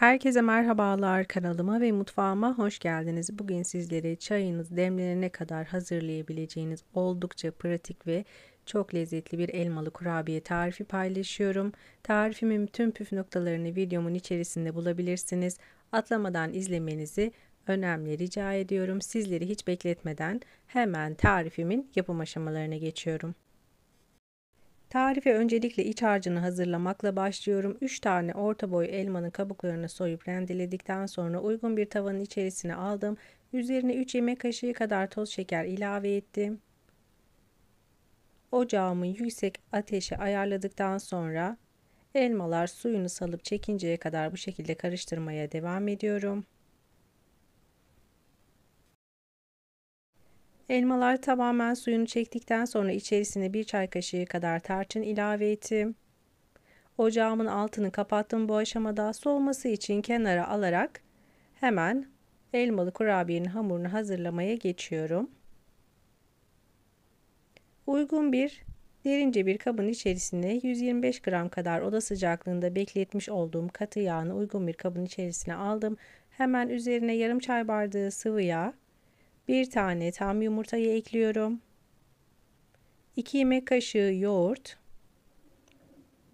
Herkese merhabalar kanalıma ve mutfağıma hoş geldiniz. Bugün sizlere çayınız demlenene kadar hazırlayabileceğiniz oldukça pratik ve çok lezzetli bir elmalı kurabiye tarifi paylaşıyorum. Tarifimin tüm püf noktalarını videomun içerisinde bulabilirsiniz. Atlamadan izlemenizi önemli rica ediyorum. Sizleri hiç bekletmeden hemen tarifimin yapım aşamalarına geçiyorum. Tarife öncelikle iç harcını hazırlamakla başlıyorum. 3 tane orta boy elmanın kabuklarını soyup rendeledikten sonra uygun bir tavanın içerisine aldım. Üzerine 3 yemek kaşığı kadar toz şeker ilave ettim. Ocağımı yüksek ateşe ayarladıktan sonra elmalar suyunu salıp çekinceye kadar bu şekilde karıştırmaya devam ediyorum. Elmalar tamamen suyunu çektikten sonra içerisine bir çay kaşığı kadar tarçın ilave ettim. Ocağımın altını kapattım bu aşamada soğuması için kenara alarak hemen elmalı kurabiyenin hamurunu hazırlamaya geçiyorum. Uygun bir derince bir kabın içerisine 125 gram kadar oda sıcaklığında bekletmiş olduğum katı yağını uygun bir kabın içerisine aldım. Hemen üzerine yarım çay bardağı sıvı yağ bir tane tam yumurtayı ekliyorum. 2 yemek kaşığı yoğurt,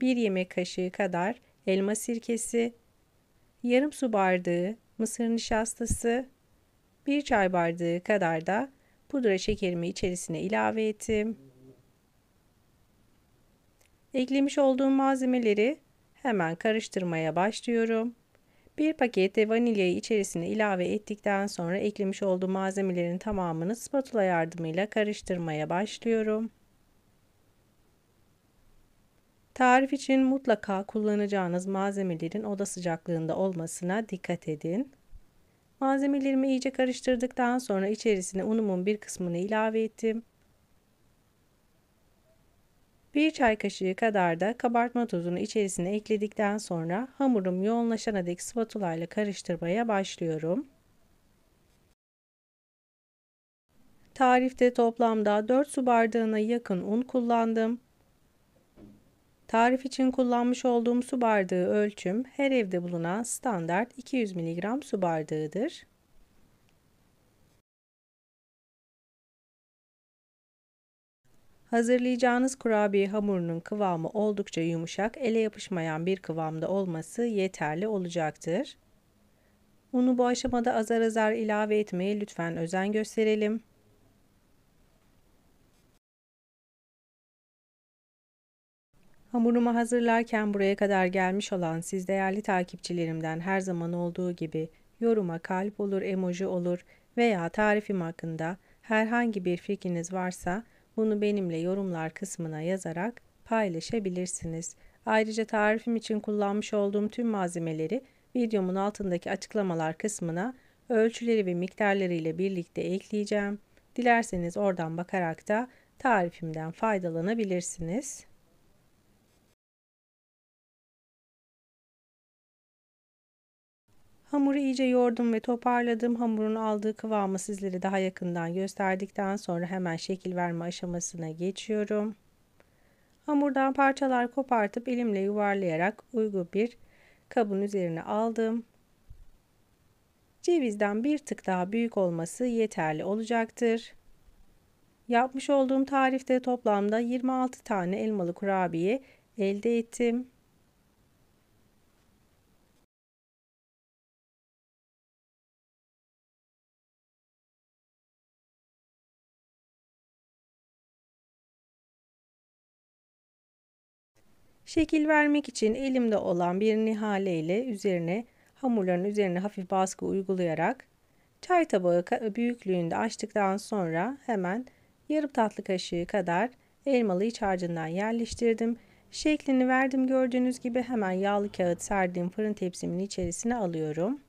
1 yemek kaşığı kadar elma sirkesi, yarım su bardağı mısır nişastası, 1 çay bardağı kadar da pudra şekerimi içerisine ilave ettim. Eklemiş olduğum malzemeleri hemen karıştırmaya başlıyorum. Bir pakette vanilyayı içerisine ilave ettikten sonra eklemiş olduğum malzemelerin tamamını spatula yardımıyla karıştırmaya başlıyorum. Tarif için mutlaka kullanacağınız malzemelerin oda sıcaklığında olmasına dikkat edin. Malzemelerimi iyice karıştırdıktan sonra içerisine unumun bir kısmını ilave ettim. 1 çay kaşığı kadar da kabartma tozunu içerisine ekledikten sonra hamurum yoğunlaşana dek spatula ile karıştırmaya başlıyorum. Tarifte toplamda 4 su bardağına yakın un kullandım. Tarif için kullanmış olduğum su bardağı ölçüm her evde bulunan standart 200 mg su bardağıdır. Hazırlayacağınız kurabiye hamurunun kıvamı oldukça yumuşak, ele yapışmayan bir kıvamda olması yeterli olacaktır. Unu bu aşamada azar azar ilave etmeye lütfen özen gösterelim. Hamurumu hazırlarken buraya kadar gelmiş olan siz değerli takipçilerimden her zaman olduğu gibi yoruma kalp olur, emoji olur veya tarifim hakkında herhangi bir fikriniz varsa bunu benimle yorumlar kısmına yazarak paylaşabilirsiniz. Ayrıca tarifim için kullanmış olduğum tüm malzemeleri videomun altındaki açıklamalar kısmına ölçüleri ve miktarları ile birlikte ekleyeceğim. Dilerseniz oradan bakarak da tarifimden faydalanabilirsiniz. Hamuru iyice yoğurdum ve toparladım. Hamurun aldığı kıvamı sizlere daha yakından gösterdikten sonra hemen şekil verme aşamasına geçiyorum. Hamurdan parçalar kopartıp elimle yuvarlayarak uygun bir kabın üzerine aldım. Cevizden bir tık daha büyük olması yeterli olacaktır. Yapmış olduğum tarifte toplamda 26 tane elmalı kurabiye elde ettim. Şekil vermek için elimde olan bir nihale ile üzerine hamurların üzerine hafif baskı uygulayarak çay tabağı büyüklüğünde açtıktan sonra hemen yarım tatlı kaşığı kadar elmalı iç harcından yerleştirdim. Şeklini verdim gördüğünüz gibi hemen yağlı kağıt serdiğim fırın tepsimin içerisine alıyorum.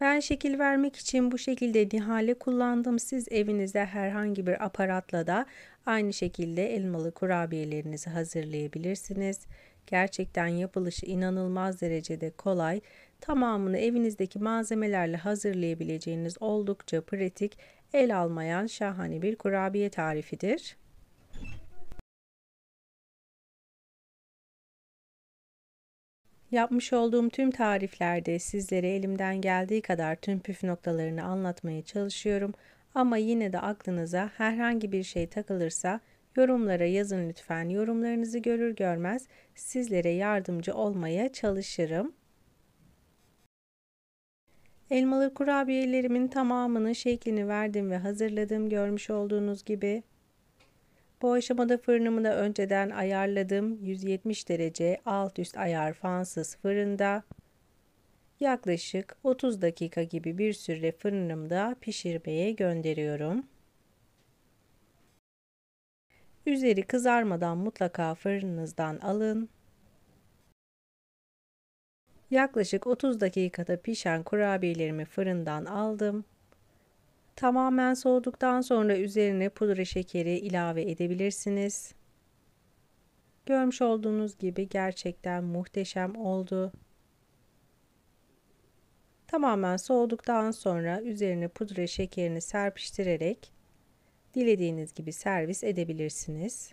Ben şekil vermek için bu şekilde nihale kullandım. Siz evinize herhangi bir aparatla da aynı şekilde elmalı kurabiyelerinizi hazırlayabilirsiniz. Gerçekten yapılışı inanılmaz derecede kolay. Tamamını evinizdeki malzemelerle hazırlayabileceğiniz oldukça pratik, el almayan şahane bir kurabiye tarifidir. Yapmış olduğum tüm tariflerde sizlere elimden geldiği kadar tüm püf noktalarını anlatmaya çalışıyorum ama yine de aklınıza herhangi bir şey takılırsa yorumlara yazın lütfen. Yorumlarınızı görür görmez sizlere yardımcı olmaya çalışırım. Elmalı kurabiyelerimin tamamını şeklini verdim ve hazırladım görmüş olduğunuz gibi. Bu aşamada fırınımı da önceden ayarladım 170 derece alt üst ayar fansız fırında yaklaşık 30 dakika gibi bir süre fırınımda pişirmeye gönderiyorum. Üzeri kızarmadan mutlaka fırınınızdan alın. Yaklaşık 30 dakikada pişen kurabiyelerimi fırından aldım. Tamamen soğuduktan sonra üzerine pudra şekeri ilave edebilirsiniz. Görmüş olduğunuz gibi gerçekten muhteşem oldu. Tamamen soğuduktan sonra üzerine pudra şekerini serpiştirerek dilediğiniz gibi servis edebilirsiniz.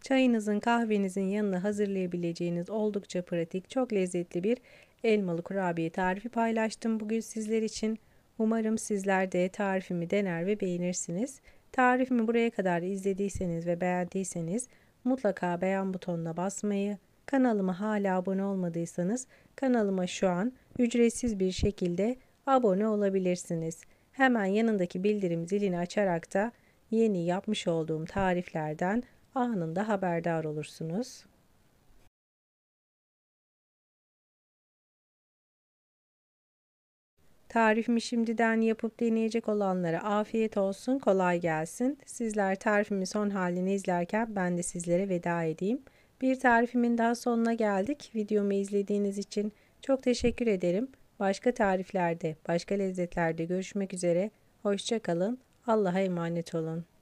Çayınızın kahvenizin yanına hazırlayabileceğiniz oldukça pratik, çok lezzetli bir elmalı kurabiye tarifi paylaştım bugün sizler için. Umarım sizler de tarifimi dener ve beğenirsiniz. Tarifimi buraya kadar izlediyseniz ve beğendiyseniz mutlaka beğen butonuna basmayı, kanalıma hala abone olmadıysanız kanalıma şu an ücretsiz bir şekilde abone olabilirsiniz. Hemen yanındaki bildirim zilini açarak da yeni yapmış olduğum tariflerden anında haberdar olursunuz. Tarifimi şimdiden yapıp deneyecek olanlara afiyet olsun, kolay gelsin. Sizler tarifimin son halini izlerken ben de sizlere veda edeyim. Bir tarifimin daha sonuna geldik. Videomu izlediğiniz için çok teşekkür ederim. Başka tariflerde, başka lezzetlerde görüşmek üzere. Hoşçakalın. Allah'a emanet olun.